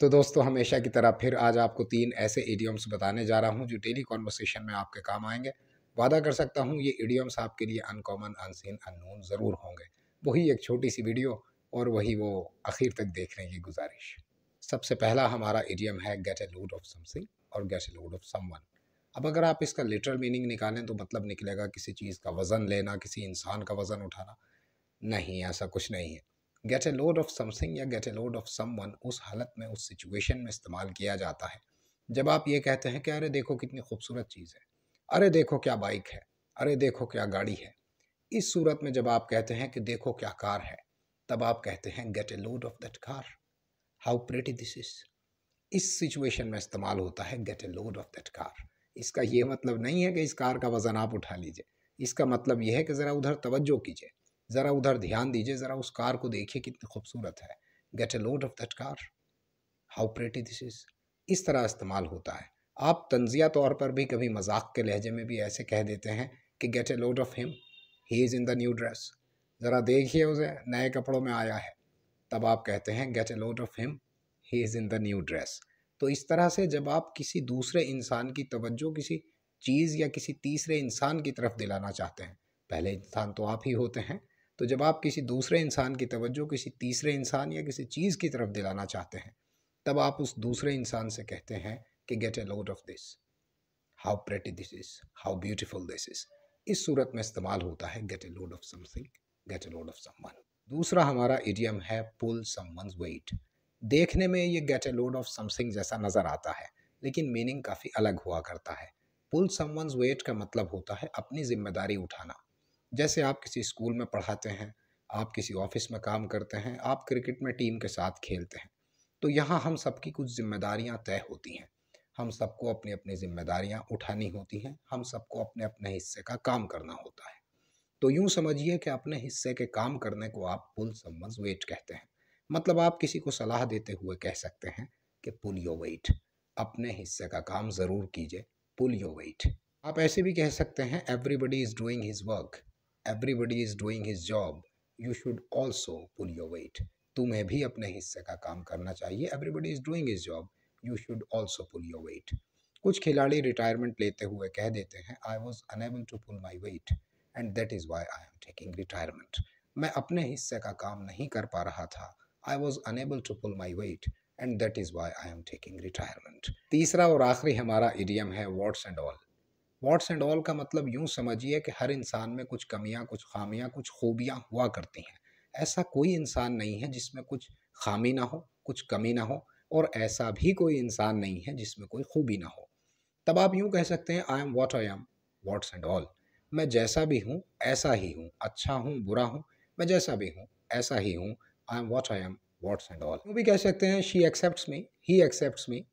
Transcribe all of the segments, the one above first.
तो दोस्तों हमेशा की तरह फिर आज आपको तीन ऐसे एडियम्स बताने जा रहा हूँ जो डेली कॉन्वर्सेशन में आपके काम आएंगे वादा कर सकता हूँ ये एडियम्स आपके लिए अनकॉमन अनसीन अननोन ज़रूर होंगे वही एक छोटी सी वीडियो और वही वो आखिर तक देखने की गुजारिश सबसे पहला हमारा एडियम है get a load of something और get a load of someone अब अगर आप इसका लिटरल मीनिंग निकालें तो मतलब निकलेगा किसी चीज़ का वज़न लेना किसी इंसान का वज़न उठाना नहीं ऐसा कुछ नहीं है get a load of something या get a load of someone उस हालत में उस सिचुएशन में इस्तेमाल किया जाता है जब आप ये कहते हैं कि अरे देखो कितनी खूबसूरत चीज़ है अरे देखो क्या बाइक है अरे देखो क्या गाड़ी है इस सूरत में जब आप कहते हैं कि देखो क्या कार है तब आप कहते हैं get a load of that car how pretty this is इस सिचुएशन में इस्तेमाल होता है get a load of that car इसका ये मतलब नहीं है कि इस कार का वज़न आप उठा लीजिए इसका मतलब यह है कि ज़रा उधर तवज्जो कीजिए ज़रा उधर ध्यान दीजिए ज़रा उस कार को देखिए कितनी खूबसूरत है get a load of that car how pretty this is इस तरह इस्तेमाल होता है आप तंजिया तौर पर भी कभी मजाक के लहजे में भी ऐसे कह देते हैं कि get a load of him he is in the new dress ज़रा देखिए उसे नए कपड़ों में आया है तब आप कहते हैं get a load of him he is in the new dress तो इस तरह से जब आप किसी दूसरे इंसान की तवज्जो किसी चीज़ या किसी तीसरे इंसान की तरफ दिलाना चाहते हैं पहले इंसान तो आप ही होते हैं तो जब आप किसी दूसरे इंसान की तवज्जो किसी तीसरे इंसान या किसी चीज़ की तरफ दिलाना चाहते हैं तब आप उस दूसरे इंसान से कहते हैं कि get a load of this how pretty this is how beautiful this is इस सूरत में इस्तेमाल होता है get a load of something get a load of someone दूसरा हमारा एडियम है पुल सम वेट देखने में ये get a load of something जैसा नज़र आता है लेकिन मीनिंग काफ़ी अलग हुआ करता है पुल सम वेट का मतलब होता है अपनी जिम्मेदारी उठाना जैसे आप किसी स्कूल में पढ़ाते हैं आप किसी ऑफिस में काम करते हैं आप क्रिकेट में टीम के साथ खेलते हैं तो यहाँ हम सबकी कुछ जिम्मेदारियाँ तय होती हैं हम सबको अपनी अपनी जिम्मेदारियाँ उठानी होती हैं हम सबको अपने अपने हिस्से का काम करना होता है तो यूँ समझिए कि अपने हिस्से के काम करने को आप पुल सम्बन्स वेट कहते हैं मतलब आप किसी को सलाह देते हुए कह सकते हैं कि पुल यो वेट अपने हिस्से का काम ज़रूर कीजिए पुल यो वेट आप ऐसे भी कह सकते हैं everybody is doing his work everybody is doing his job you should also pull your weight तुम्हें भी अपने हिस्से का काम करना चाहिए everybody is doing his job you should also pull your weight कुछ खिलाड़ी रिटायरमेंट लेते हुए कह देते हैं I was unable to pull my weight and that is why I am taking retirement मैं अपने हिस्से का काम नहीं कर पा रहा था I was unable to pull my weight and that is why I am taking retirement तीसरा और आखिरी हमारा इडियम है warts and all warts and all का मतलब यूँ समझिए कि हर इंसान में कुछ कमियाँ कुछ खामियाँ कुछ खूबियाँ हुआ करती हैं ऐसा कोई इंसान नहीं है जिसमें कुछ खामी ना हो कुछ कमी ना हो और ऐसा भी कोई इंसान नहीं है जिसमें कोई खूबी ना हो तब आप यूँ कह सकते हैं I am what I am warts and all मैं जैसा भी हूँ ऐसा ही हूँ अच्छा हूँ बुरा हूँ मैं जैसा भी हूँ ऐसा ही हूँ I am what I am warts and all यूँ भी कह सकते हैं she accept me he accept me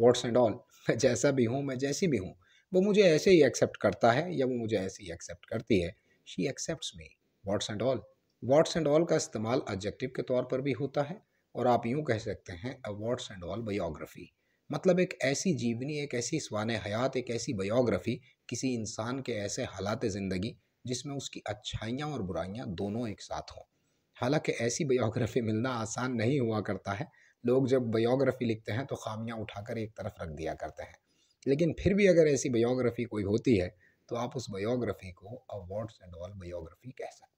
warts and all मैं जैसा भी हूँ मैं जैसी भी हूँ वो मुझे ऐसे ही एक्सेप्ट करता है या वो मुझे ऐसे ही एक्सेप्ट करती है she accept me warts and all warts and all का इस्तेमाल ऑब्जेक्टिव के तौर पर भी होता है और आप यूँ कह सकते हैं a warts and all biography मतलब एक ऐसी जीवनी एक ऐसी स्वान हयात एक ऐसी बायोग्राफी किसी इंसान के ऐसे हालात ज़िंदगी जिसमें उसकी अच्छाइयाँ और बुराइयाँ दोनों एक साथ हों हालांकि ऐसी बायोग्राफी मिलना आसान नहीं हुआ करता है लोग जब बायोग्राफी लिखते हैं तो खामियां उठाकर एक तरफ रख दिया करते हैं लेकिन फिर भी अगर ऐसी बायोग्राफी कोई होती है तो आप उस बायोग्राफी को अवार्ड्स एंड ऑल बायोग्राफी कह सकते हैं